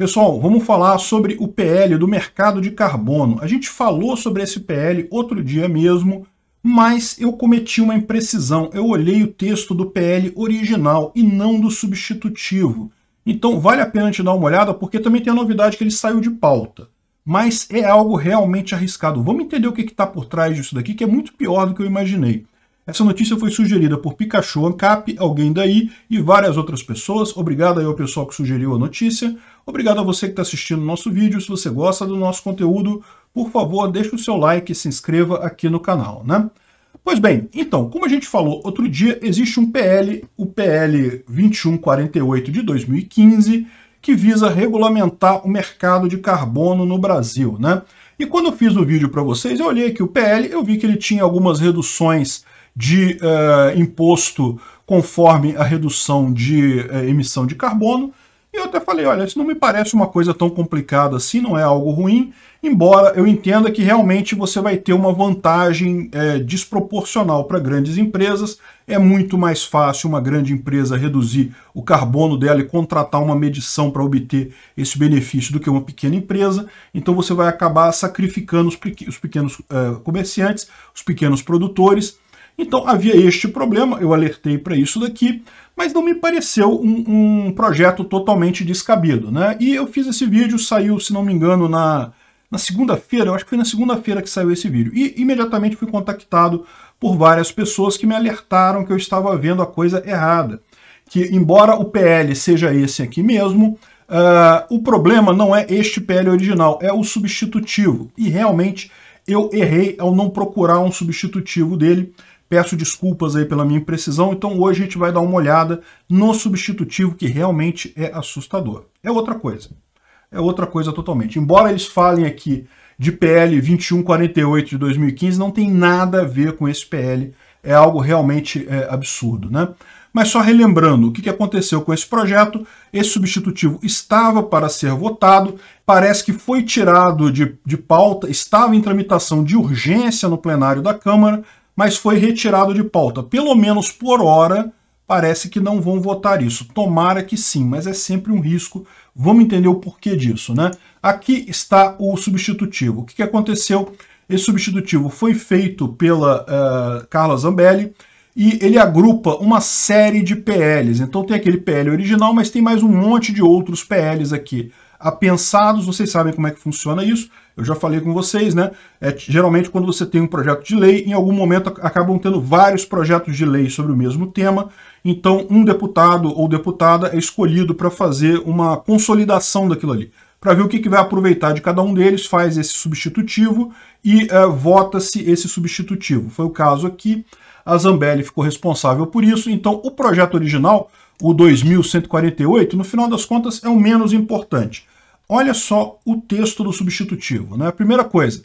Pessoal, vamos falar sobre o PL do mercado de carbono. A gente falou sobre esse PL outro dia mesmo, mas eu cometi uma imprecisão. Eu olhei o texto do PL original e não do substitutivo. Então vale a pena te dar uma olhada, porque também tem a novidade que ele saiu de pauta. Mas é algo realmente arriscado. Vamos entender o que está por trás disso daqui, que é muito pior do que eu imaginei. Essa notícia foi sugerida por Pikachu Ancap, alguém daí e várias outras pessoas. Obrigado aí ao pessoal que sugeriu a notícia. Obrigado a você que está assistindo o nosso vídeo. Se você gosta do nosso conteúdo, por favor, deixe o seu like e se inscreva aqui no canal, né? Pois bem, então, como a gente falou outro dia, existe um PL, o PL 2148 de 2015, que visa regulamentar o mercado de carbono no Brasil, né? E quando eu fiz o vídeo para vocês, eu olhei aqui o PL, eu vi que ele tinha algumas reduções de uh, imposto conforme a redução de uh, emissão de carbono. E eu até falei, olha, isso não me parece uma coisa tão complicada assim, não é algo ruim, embora eu entenda que realmente você vai ter uma vantagem é, desproporcional para grandes empresas. É muito mais fácil uma grande empresa reduzir o carbono dela e contratar uma medição para obter esse benefício do que uma pequena empresa. Então você vai acabar sacrificando os, pequenos é, comerciantes, os pequenos produtores, então havia este problema, eu alertei para isso daqui, mas não me pareceu um, um, projeto totalmente descabido. Né? E eu fiz esse vídeo, saiu, se não me engano, na, na segunda-feira, eu acho que foi na segunda-feira que saiu esse vídeo, e imediatamente fui contactado por várias pessoas que me alertaram que eu estava vendo a coisa errada. Que embora o PL seja esse aqui mesmo, uh, o problema não é este PL original, é o substitutivo. E realmente eu errei ao não procurar um substitutivo dele, Peço desculpas aí pela minha imprecisão, então hoje a gente vai dar uma olhada no substitutivo que realmente é assustador. É outra coisa. É outra coisa totalmente. Embora eles falem aqui de PL 2148 de 2015, não tem nada a ver com esse PL. É algo realmente é, absurdo, né? Mas só relembrando o que aconteceu com esse projeto, esse substitutivo estava para ser votado, parece que foi tirado de, de pauta, estava em tramitação de urgência no plenário da Câmara, mas foi retirado de pauta. Pelo menos por hora, parece que não vão votar isso. Tomara que sim, mas é sempre um risco. Vamos entender o porquê disso, né? Aqui está o substitutivo. O que, aconteceu? Esse substitutivo foi feito pela uh, Carla Zambelli e ele agrupa uma série de PLs. Então tem aquele PL original, mas tem mais um monte de outros PLs aqui pensados, vocês sabem como é que funciona isso, eu já falei com vocês, né? É, geralmente, quando você tem um projeto de lei, em algum momento acabam tendo vários projetos de lei sobre o mesmo tema. Então, um deputado ou deputada é escolhido para fazer uma consolidação daquilo ali, para ver o que, que vai aproveitar de cada um deles, faz esse substitutivo e é, vota-se esse substitutivo. Foi o caso aqui. A Zambelli ficou responsável por isso. Então, o projeto original, o 2148, no final das contas, é o menos importante. Olha só o texto do substitutivo. Né? A primeira coisa,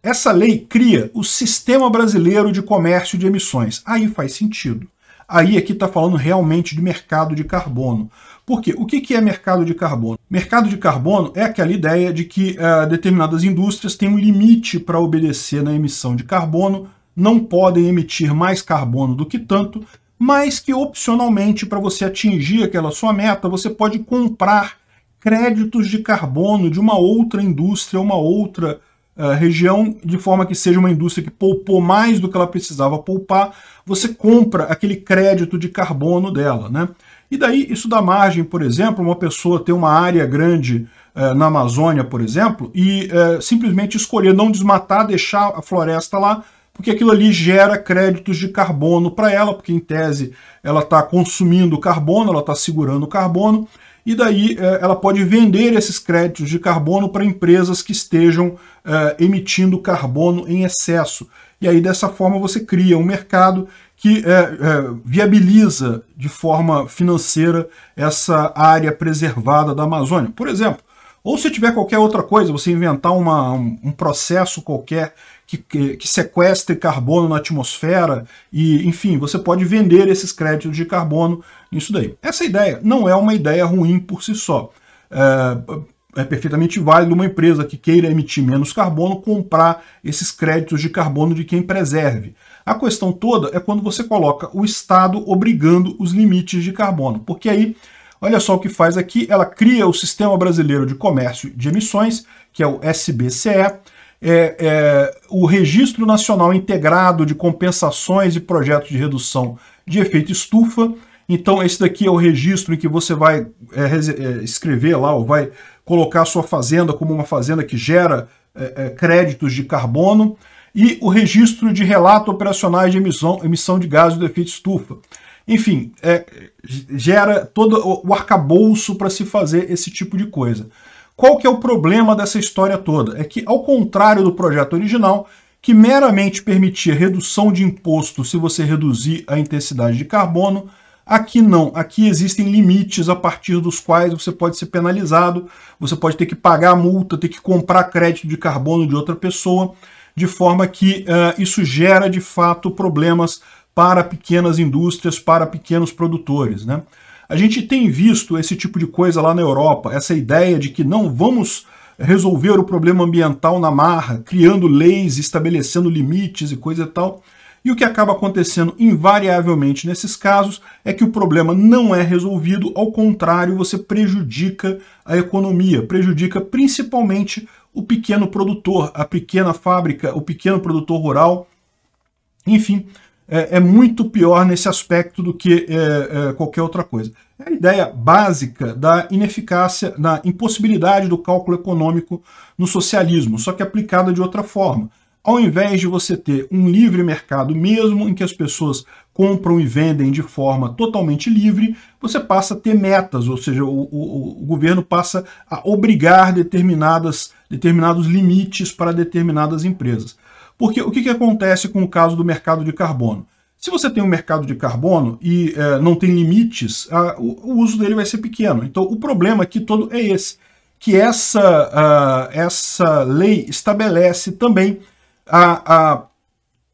essa lei cria o Sistema Brasileiro de Comércio de Emissões. Aí faz sentido. Aí aqui está falando realmente de mercado de carbono. Por quê? O que é mercado de carbono? Mercado de carbono é aquela ideia de que uh, determinadas indústrias têm um limite para obedecer na emissão de carbono, não podem emitir mais carbono do que tanto, mas que opcionalmente, para você atingir aquela sua meta, você pode comprar créditos de carbono de uma outra indústria, uma outra uh, região, de forma que seja uma indústria que poupou mais do que ela precisava poupar, você compra aquele crédito de carbono dela, né? E daí isso dá margem, por exemplo, uma pessoa ter uma área grande uh, na Amazônia, por exemplo, e uh, simplesmente escolher não desmatar, deixar a floresta lá, porque aquilo ali gera créditos de carbono para ela, porque em tese ela está consumindo carbono, ela está segurando carbono, e daí é, ela pode vender esses créditos de carbono para empresas que estejam é, emitindo carbono em excesso. E aí, dessa forma, você cria um mercado que é, viabiliza de forma financeira essa área preservada da Amazônia. Por exemplo, ou se tiver qualquer outra coisa, você inventar uma, um, um processo qualquer que, que, que sequestre carbono na atmosfera, e enfim, você pode vender esses créditos de carbono nisso daí. Essa ideia não é uma ideia ruim por si só. É, é perfeitamente válido uma empresa que queira emitir menos carbono comprar esses créditos de carbono de quem preserve. A questão toda é quando você coloca o Estado obrigando os limites de carbono, porque aí Olha só o que faz aqui, ela cria o Sistema Brasileiro de Comércio de Emissões, que é o SBCE, é, é, o Registro Nacional Integrado de Compensações e Projetos de Redução de Efeito Estufa. Então, esse daqui é o registro em que você vai é, é escrever lá, ou vai colocar a sua fazenda como uma fazenda que gera é, é, créditos de carbono. E o registro de relato operacionais de emissão, emissão de gases do efeito estufa. Enfim, gera todo o arcabouço para se fazer esse tipo de coisa. Qual que é o problema dessa história toda? É que, ao contrário do projeto original, que meramente permitia redução de imposto se você reduzir a intensidade de carbono, Aqui não, aqui existem limites a partir dos quais você pode ser penalizado, você pode ter que pagar a multa, ter que comprar crédito de carbono de outra pessoa, de forma que uh, isso gera de fato problemas para pequenas indústrias, para pequenos produtores. Né? A gente tem visto esse tipo de coisa lá na Europa, essa ideia de que não vamos resolver o problema ambiental na marra, criando leis, estabelecendo limites e coisa e tal. E o que acaba acontecendo invariavelmente nesses casos é que o problema não é resolvido, ao contrário, você prejudica a economia, prejudica principalmente o pequeno produtor, a pequena fábrica, o pequeno produtor rural. Enfim, é, é muito pior nesse aspecto do que é, é, qualquer outra coisa. É a ideia básica da ineficácia, da impossibilidade do cálculo econômico no socialismo, só que aplicada de outra forma. Ao invés de você ter um livre mercado mesmo, em que as pessoas compram e vendem de forma totalmente livre, você passa a ter metas, ou seja, o, o, o governo passa a obrigar determinadas, determinados limites para determinadas empresas. Porque o que, que acontece com o caso do mercado de carbono? Se você tem um mercado de carbono e é, não tem limites, a, o, o, uso dele vai ser pequeno. Então, o problema aqui todo é esse, que essa, a, essa lei estabelece também a, a,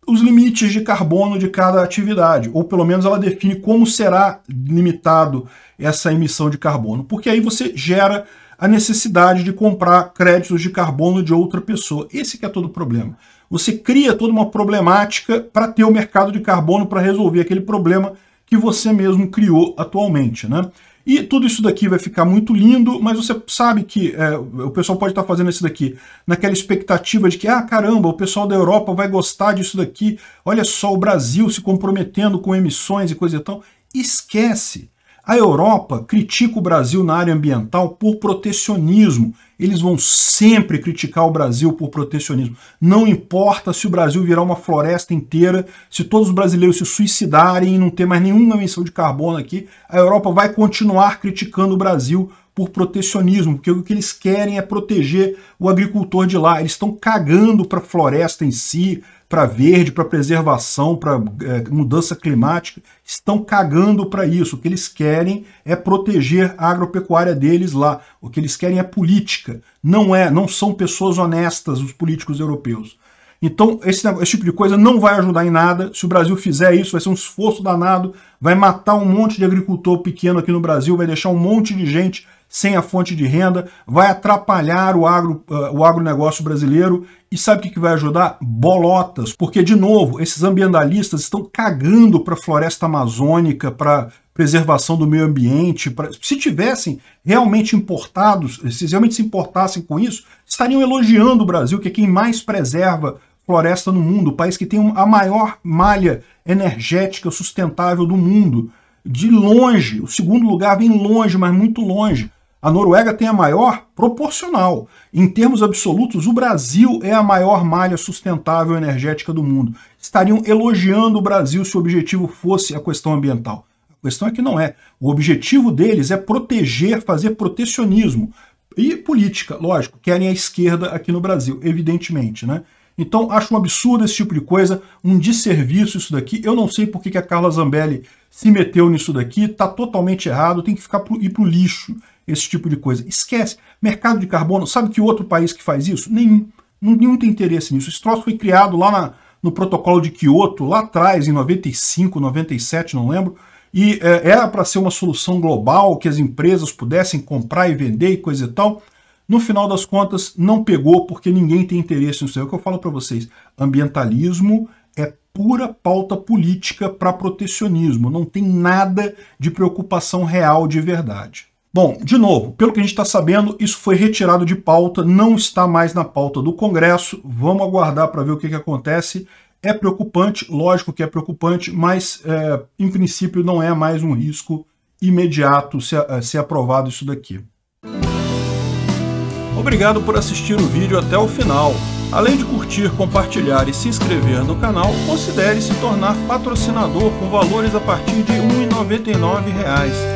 os limites de carbono de cada atividade, ou pelo menos ela define como será limitado essa emissão de carbono, porque aí você gera a necessidade de comprar créditos de carbono de outra pessoa. Esse que é todo o problema. Você cria toda uma problemática para ter o mercado de carbono para resolver aquele problema que você mesmo criou atualmente, né? E tudo isso daqui vai ficar muito lindo, mas você sabe que é, o pessoal pode estar tá fazendo isso daqui naquela expectativa de que, ah, caramba, o pessoal da Europa vai gostar disso daqui, olha só o Brasil se comprometendo com emissões e coisa e tal. Esquece! A Europa critica o Brasil na área ambiental por protecionismo. Eles vão sempre criticar o Brasil por protecionismo. Não importa se o Brasil virar uma floresta inteira, se todos os brasileiros se suicidarem e não ter mais nenhuma emissão de carbono aqui, a Europa vai continuar criticando o Brasil por protecionismo, porque o que eles querem é proteger o agricultor de lá. Eles estão cagando para a floresta em si, para verde, para preservação, para é, mudança climática. Estão cagando para isso. O que eles querem é proteger a agropecuária deles lá. O que eles querem é política. Não é, não são pessoas honestas os políticos europeus. Então, esse, esse, tipo de coisa não vai ajudar em nada. Se o Brasil fizer isso, vai ser um esforço danado, vai matar um monte de agricultor pequeno aqui no Brasil, vai deixar um monte de gente sem a fonte de renda, vai atrapalhar o, agro, uh, o agronegócio brasileiro e sabe o que, que vai ajudar? Bolotas, porque, de novo, esses ambientalistas estão cagando para a floresta amazônica, para preservação do meio ambiente. Pra... Se tivessem realmente importados, se realmente se importassem com isso, estariam elogiando o Brasil, que é quem mais preserva floresta no mundo, o país que tem a maior malha energética sustentável do mundo. De longe, o segundo lugar vem longe, mas muito longe. A Noruega tem a maior proporcional. Em termos absolutos, o Brasil é a maior malha sustentável energética do mundo. Estariam elogiando o Brasil se o objetivo fosse a questão ambiental. A questão é que não é. O objetivo deles é proteger, fazer protecionismo. E política, lógico, querem a esquerda aqui no Brasil, evidentemente, né? Então, acho um absurdo esse tipo de coisa, um desserviço isso daqui. Eu não sei por que a Carla Zambelli se meteu nisso daqui, tá totalmente errado, tem que ficar pro, ir pro lixo esse tipo de coisa. Esquece. Mercado de carbono, sabe que outro país que faz isso? Nenhum. Nenhum tem interesse nisso. Esse troço foi criado lá na, no protocolo de Kyoto, lá atrás, em 95, 97, não lembro. E é, era para ser uma solução global, que as empresas pudessem comprar e vender e coisa e tal. No final das contas, não pegou porque ninguém tem interesse nisso. É o que eu falo para vocês. Ambientalismo é pura pauta política para protecionismo. Não tem nada de preocupação real de verdade. Bom, de novo, pelo que a gente está sabendo, isso foi retirado de pauta, não está mais na pauta do Congresso. Vamos aguardar para ver o que, que, acontece. É preocupante, lógico que é preocupante, mas é, em princípio não é mais um risco imediato se, se aprovado isso daqui. Obrigado por assistir o vídeo até o final. Além de curtir, compartilhar e se inscrever no canal, considere se tornar patrocinador com valores a partir de R$ 1,99